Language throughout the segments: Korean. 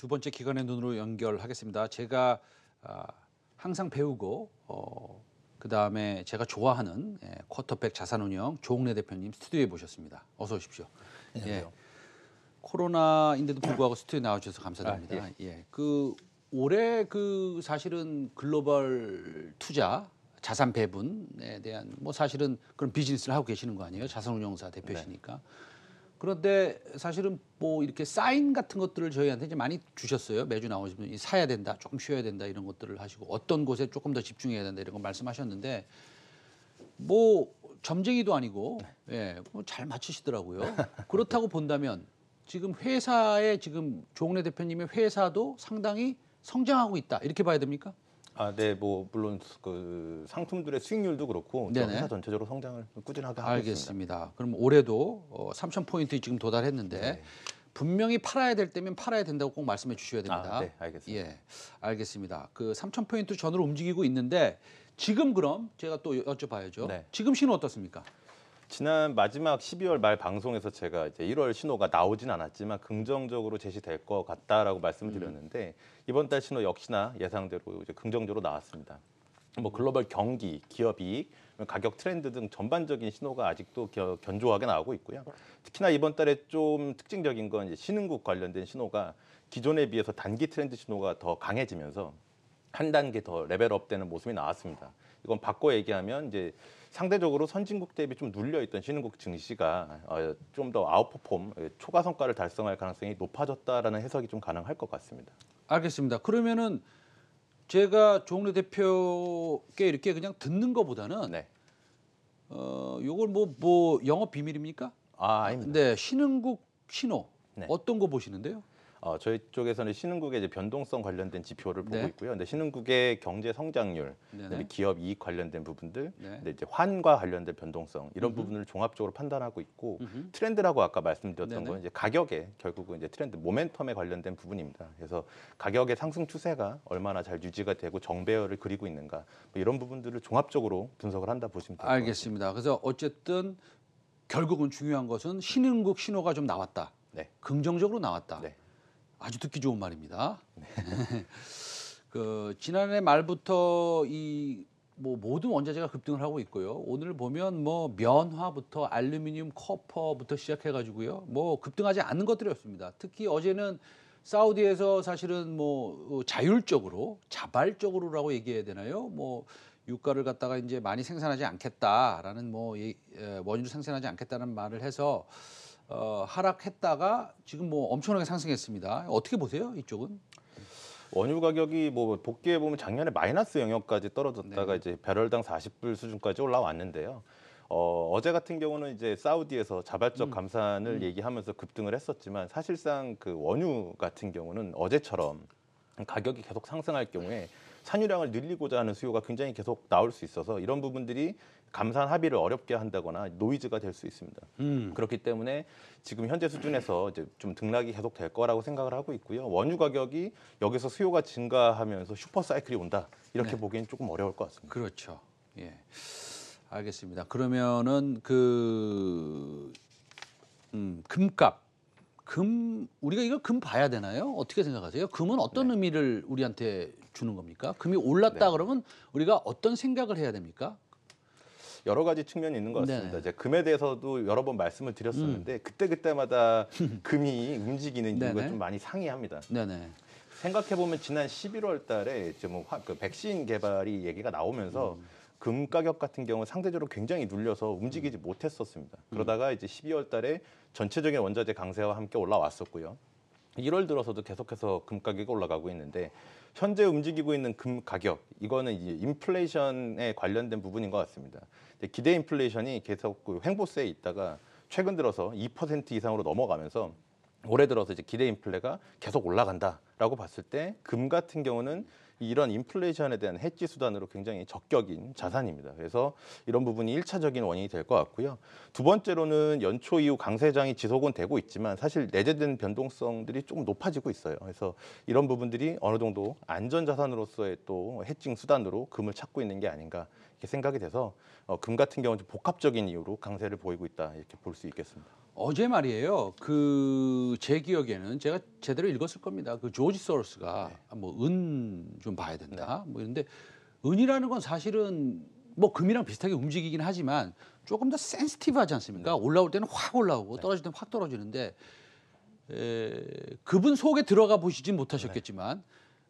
두 번째 기관의 눈으로 연결하겠습니다. 제가 아, 항상 배우고 어, 그 다음에 제가 좋아하는 예, 쿼터백 자산운용 조홍래 대표님 스튜디오에 모셨습니다. 어서 오십시오. 예. 안녕하세요. 예, 코로나인데도 불구하고 스튜디오에 나와주셔서 감사드립니다. 아, 예. 예. 그 올해 그 사실은 글로벌 투자 자산 배분에 대한 뭐 사실은 그런 비즈니스를 하고 계시는 거 아니에요? 자산운용사 대표시니까. 네. 그런데 사실은 뭐 이렇게 사인 같은 것들을 저희한테 이제 많이 주셨어요. 매주 나오시면 사야 된다, 조금 쉬어야 된다 이런 것들을 하시고 어떤 곳에 조금 더 집중해야 된다 이런 거 말씀하셨는데 뭐 점쟁이도 아니고 네. 예, 뭐 잘 맞추시더라고요. 그렇다고 본다면 지금 회사에 지금 조은혜 대표님의 회사도 상당히 성장하고 있다 이렇게 봐야 됩니까? 아, 네, 뭐 물론 그 상품들의 수익률도 그렇고 네네. 회사 전체적으로 성장을 꾸준하게 하고 알겠습니다. 있습니다. 그럼 올해도 어, 3천 포인트 지금 도달했는데 네. 분명히 팔아야 될 때면 팔아야 된다고 꼭 말씀해 주셔야 됩니다. 아, 네, 알겠습니다. 예, 알겠습니다. 그 3천 포인트 전으로 움직이고 있는데 지금 그럼 제가 또 여쭤봐야죠. 네. 지금 신호 어떻습니까? 지난 마지막 12월 말 방송에서 제가 이제 1월 신호가 나오진 않았지만 긍정적으로 제시될 것 같다라고 말씀을 음. 드렸는데 이번 달 신호 역시나 예상대로 이제 긍정적으로 나왔습니다. 뭐 글로벌 경기, 기업 이익, 가격 트렌드 등 전반적인 신호가 아직도 견조하게 나오고 있고요. 특히나 이번 달에 좀 특징적인 건 이제 신흥국 관련된 신호가 기존에 비해서 단기 트렌드 신호가 더 강해지면서 한 단계 더 레벨업되는 모습이 나왔습니다. 이건 바꿔 얘기하면 이제 상대적으로 선진국 대비 좀 눌려있던 신흥국 증시가 어, 좀 더 아웃퍼폼 예, 초과 성과를 달성할 가능성이 높아졌다라는 해석이 좀 가능할 것 같습니다. 알겠습니다. 그러면은 제가 종홍래 대표께 이렇게 그냥 듣는 것보다는 네. 어 요걸 뭐뭐 뭐 영업 비밀입니까? 아 아닙니다. 네 신흥국 신호 네. 어떤 거 보시는데요? 어, 저희 쪽에서는 신흥국의 이제 변동성 관련된 지표를 보고 네. 있고요. 근데 신흥국의 경제 성장률, 네네. 기업 이익 관련된 부분들, 네. 이제 환과 관련된 변동성 이런 음흠. 부분을 종합적으로 판단하고 있고 음흠. 트렌드라고 아까 말씀드렸던 네네. 네. 건 이제 가격에 결국은 이제 트렌드 모멘텀에 관련된 부분입니다. 그래서 가격의 상승 추세가 얼마나 잘 유지가 되고 정배열을 그리고 있는가 뭐 이런 부분들을 종합적으로 분석을 한다 보시면 됩니다. 알겠습니다. 그래서 어쨌든 결국은 중요한 것은 신흥국 신호가 좀 나왔다. 네. 긍정적으로 나왔다. 네. 아주 듣기 좋은 말입니다. 네. 그 지난해 말부터 이 뭐 모든 원자재가 급등을 하고 있고요. 오늘 보면 뭐 면화부터 알루미늄, 커퍼부터 시작해 가지고요. 뭐 급등하지 않는 것들이었습니다. 특히 어제는 사우디에서 사실은 뭐 어, 자율적으로 자발적으로라고 얘기해야 되나요? 뭐 유가를 갖다가 이제 많이 생산하지 않겠다라는 뭐 원유를 생산하지 않겠다는 말을 해서 어, 하락했다가 지금 뭐 엄청나게 상승했습니다. 어떻게 보세요? 이쪽은? 원유 가격이 뭐 복귀해 보면 작년에 마이너스 영역까지 떨어졌다가 네. 이제 배럴당 40불 수준까지 올라왔는데요. 어, 어제 같은 경우는 이제 사우디에서 자발적 음. 감산을 음. 얘기하면서 급등을 했었지만 사실상 그 원유 같은 경우는 어제처럼 가격이 계속 상승할 경우에 산유량을 늘리고자 하는 수요가 굉장히 계속 나올 수 있어서 이런 부분들이 감산 합의를 어렵게 한다거나 노이즈가 될 수 있습니다. 음. 그렇기 때문에 지금 현재 수준에서 이제 좀 등락이 계속 될 거라고 생각을 하고 있고요. 원유 가격이 여기서 수요가 증가하면서 슈퍼 사이클이 온다 이렇게 네. 보기엔 조금 어려울 것 같습니다. 그렇죠. 예, 알겠습니다. 그러면은 그 음, 금값 금 우리가 이걸 금 봐야 되나요? 어떻게 생각하세요? 금은 어떤 네. 의미를 우리한테 주는 겁니까? 금이 올랐다 네. 그러면 우리가 어떤 생각을 해야 됩니까? 여러 가지 측면이 있는 것 같습니다. 네. 금에 대해서도 여러 번 말씀을 드렸었는데 음. 그때 그때마다 금이 움직이는 이유가 네네. 좀 많이 상이합니다. 네네. 생각해 보면 지난 11월달에 이제 뭐그 백신 개발이 얘기가 나오면서 음. 금 가격 같은 경우 상대적으로 굉장히 눌려서 움직이지 음. 못했었습니다. 음. 그러다가 이제 12월달에 전체적인 원자재 강세와 함께 올라왔었고요. 1월 들어서도 계속해서 금 가격이 올라가고 있는데 현재 움직이고 있는 금 가격 이거는 이제 인플레이션에 관련된 부분인 것 같습니다. 기대 인플레이션이 계속 그 횡보세에 있다가 최근 들어서 2% 이상으로 넘어가면서 올해 들어서 이제 기대 인플레가 계속 올라간다라고 봤을 때 금 같은 경우는 이런 인플레이션에 대한 해지 수단으로 굉장히 적격인 자산입니다. 그래서 이런 부분이 일차적인 원인이 될 것 같고요. 두 번째로는 연초 이후 강세장이 지속은 되고 있지만 사실 내재된 변동성들이 조금 높아지고 있어요. 그래서 이런 부분들이 어느 정도 안전 자산으로서의 또 해징 수단으로 금을 찾고 있는 게 아닌가 이렇게 생각이 돼서 어, 금 같은 경우는 복합적인 이유로 강세를 보이고 있다 이렇게 볼 수 있겠습니다. 어제 말이에요. 그 제 기억에는 제가 제대로 읽었을 겁니다. 그 조지 소로스가 네. 뭐은 좀 봐야 된다. 네. 뭐 이런데 은이라는 건 사실은 뭐 금이랑 비슷하게 움직이긴 하지만 조금 더 센스티브하지 않습니까? 네. 올라올 때는 확 올라오고 네. 떨어질 때는 확 떨어지는데 에, 그분 속에 들어가 보시진 못하셨겠지만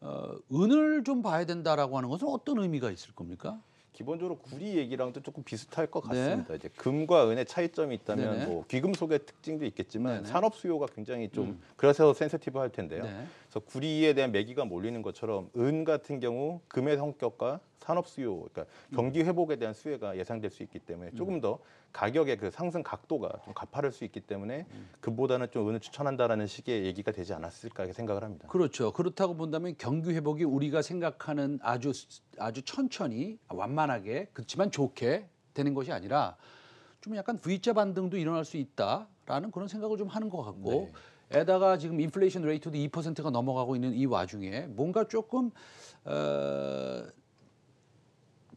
네. 어, 은을 좀 봐야 된다라고 하는 것은 어떤 의미가 있을 겁니까? 기본적으로 구리 얘기랑도 조금 비슷할 것 네. 같습니다. 네. 이제 금과 은의 차이점이 있다면 네네. 뭐 귀금속의 특징도 있겠지만 네네. 산업 수요가 굉장히 좀 음. 그래서 센서티브할 텐데요. 네. 그래서 구리에 대한 매기가 몰리는 것처럼 은 같은 경우 금의 성격과 산업 수요, 그러니까 음. 경기 회복에 대한 수혜가 예상될 수 있기 때문에 음. 조금 더 가격의 그 상승 각도가 좀 가파를 수 있기 때문에 음. 그보다는 좀 은을 추천한다라는 식의 얘기가 되지 않았을까 생각을 합니다. 그렇죠. 그렇다고 본다면 경기 회복이 우리가 생각하는 아주 아주 천천히 완만하게 그렇지만 좋게 되는 것이 아니라 좀 약간 V자 반등도 일어날 수 있다라는 그런 생각을 좀 하는 것 같고 네. 에다가 지금 인플레이션 레이트도 2%가 넘어가고 있는 이 와중에 뭔가 조금 어,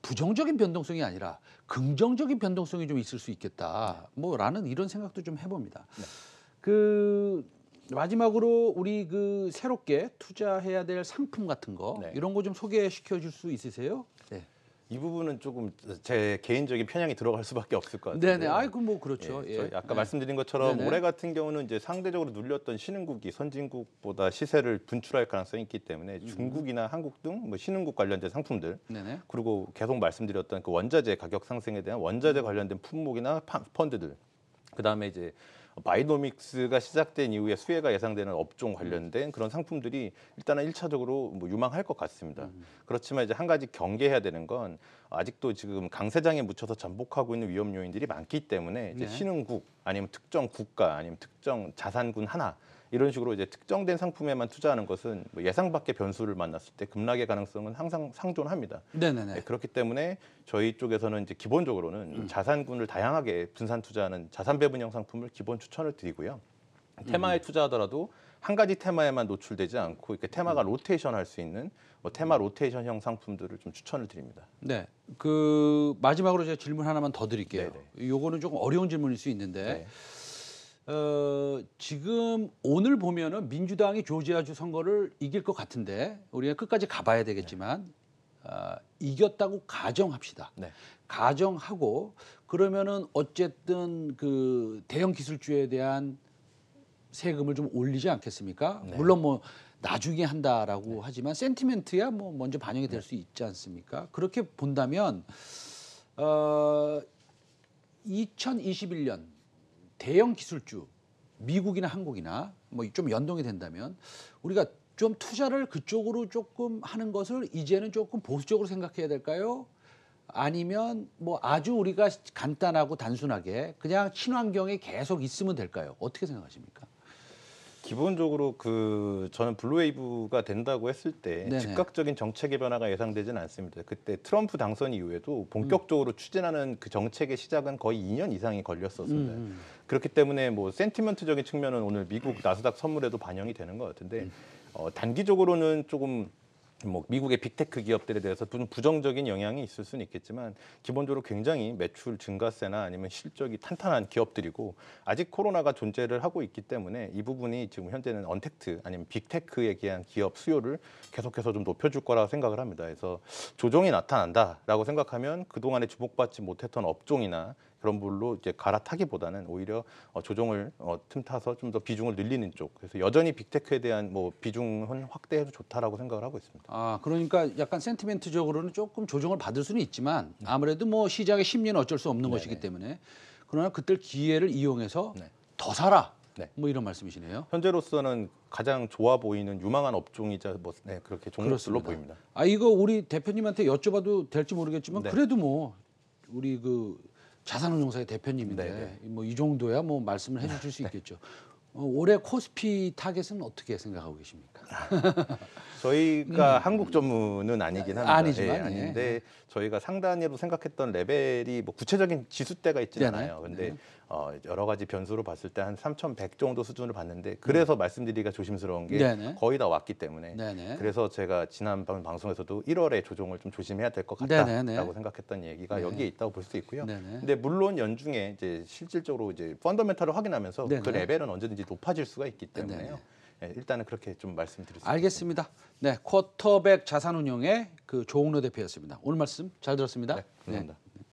부정적인 변동성이 아니라 긍정적인 변동성이 좀 있을 수 있겠다. 뭐라는 이런 생각도 좀 해봅니다. 네. 그 마지막으로 우리 그 새롭게 투자해야 될 상품 같은 거 네. 이런 거 좀 소개시켜 줄 수 있으세요? 네. 이 부분은 조금 제 개인적인 편향이 들어갈 수밖에 없을 것 같아요. 네네, 아이뭐 그렇죠. 예, 예. 아까 네. 말씀드린 것처럼 네네. 올해 같은 경우는 이제 상대적으로 눌렸던 신흥국이 선진국보다 시세를 분출할 가능성이 있기 때문에 음. 중국이나 한국 등 뭐 신흥국 관련된 상품들 네네. 그리고 계속 말씀드렸던 그 원자재 가격 상승에 대한 원자재 음. 관련된 품목이나 펀드들 그 다음에 이제 바이노믹스가 시작된 이후에 수혜가 예상되는 업종 관련된 그렇죠. 그런 상품들이 일단은 일차적으로 뭐 유망할 것 같습니다. 음. 그렇지만 이제 한 가지 경계해야 되는 건 아직도 지금 강세장에 묻혀서 전복하고 있는 위험 요인들이 많기 때문에 이제 네. 신흥국 아니면 특정 국가 아니면 특정 자산군 하나 이런 식으로 이제 특정된 상품에만 투자하는 것은 뭐 예상 밖의 변수를 만났을 때 급락의 가능성은 항상 상존합니다. 네네네. 네, 그렇기 때문에 저희 쪽에서는 이제 기본적으로는 음. 자산군을 다양하게 분산 투자하는 자산 배분형 상품을 기본 추천을 드리고요. 테마에 음. 투자하더라도 한 가지 테마에만 노출되지 않고 이렇게 테마가 음. 로테이션 할 수 있는 뭐 테마 로테이션형 상품들을 좀 추천을 드립니다. 네. 그 마지막으로 제가 질문 하나만 더 드릴게요. 네네. 요거는 조금 어려운 질문일 수 있는데 네. 어, 지금 오늘 보면은 민주당이 조지아주 선거를 이길 것 같은데 우리가 끝까지 가봐야 되겠지만 네. 어, 이겼다고 가정합시다. 네. 가정하고 그러면은 어쨌든 그 대형 기술주에 대한 세금을 좀 올리지 않겠습니까? 네. 물론 뭐 나중에 한다라고 네. 하지만 센티멘트야 뭐 먼저 반영이 될수 네. 있지 않습니까? 그렇게 본다면 어 2021년 대형 기술주 미국이나 한국이나 뭐 좀 연동이 된다면 우리가 좀 투자를 그쪽으로 조금 하는 것을 이제는 조금 보수적으로 생각해야 될까요? 아니면 뭐 아주 우리가 간단하고 단순하게 그냥 친환경에 계속 있으면 될까요? 어떻게 생각하십니까? 기본적으로 그 저는 블루웨이브가 된다고 했을 때 네네. 즉각적인 정책의 변화가 예상되지는 않습니다. 그때 트럼프 당선 이후에도 본격적으로 음. 추진하는 그 정책의 시작은 거의 2년 이상이 걸렸었습니다. 음, 음. 그렇기 때문에 뭐 센티먼트적인 측면은 오늘 미국 나스닥 선물에도 반영이 되는 것 같은데 음. 어, 단기적으로는 조금 뭐 미국의 빅테크 기업들에 대해서 좀 부정적인 영향이 있을 수는 있겠지만 기본적으로 굉장히 매출 증가세나 아니면 실적이 탄탄한 기업들이고 아직 코로나가 존재를 하고 있기 때문에 이 부분이 지금 현재는 언택트 아니면 빅테크에 대한 기업 수요를 계속해서 좀 높여줄 거라고 생각을 합니다. 그래서 조정이 나타난다라고 생각하면 그동안에 주목받지 못했던 업종이나 그런 불로 이제 갈아타기보다는 오히려 어, 조정을 어, 틈타서 좀 더 비중을 늘리는 쪽. 그래서 여전히 빅테크에 대한 뭐 비중은 확대해도 좋다라고 생각을 하고 있습니다. 아 그러니까 약간 센티멘트적으로는 조금 조정을 받을 수는 있지만 아무래도 뭐 시장의 심리는 어쩔 수 없는 네네. 것이기 때문에 그러나 그때 기회를 이용해서 네. 더 사라. 네. 뭐 이런 말씀이시네요. 현재로서는 가장 좋아 보이는 유망한 업종이자 뭐 네, 그렇게 종목들로 보입니다. 아 이거 우리 대표님한테 여쭤봐도 될지 모르겠지만 네. 그래도 뭐 우리 그 자산운용사의 대표님인데 네, 네. 뭐이 정도야 뭐 말씀을 해주실 수 네. 있겠죠. 어, 올해 코스피 타겟은 어떻게 생각하고 계십니까? 저희가 음. 한국 전문은 아니긴 합니다. 아니지만 예, 아닌데 예. 예. 저희가 상단으로 생각했던 레벨이 뭐 구체적인 지수대가 있지 네, 네. 않아요. 근데 네. 어, 여러 가지 변수로 봤을 때 한 3,100 정도 수준을 봤는데 그래서 음. 말씀드리기가 조심스러운 게 네네. 네. 거의 다 왔기 때문에 네네. 그래서 제가 지난 번 방송에서도 1월에 조정을 좀 조심해야 될 것 같다라고 네네. 생각했던 얘기가 여기에 있다고 볼 수 있고요. 근데 물론 연중에 이제 실질적으로 이제 펀더멘탈을 확인하면서 그 레벨은 언제든지 높아질 수가 있기 때문에요. 네, 일단은 그렇게 좀 말씀드리겠습니다. 알겠습니다. 네, 쿼터백 자산운용의 그 조홍로 대표였습니다. 오늘 말씀 잘 들었습니다. 네, 감사합니다. 네.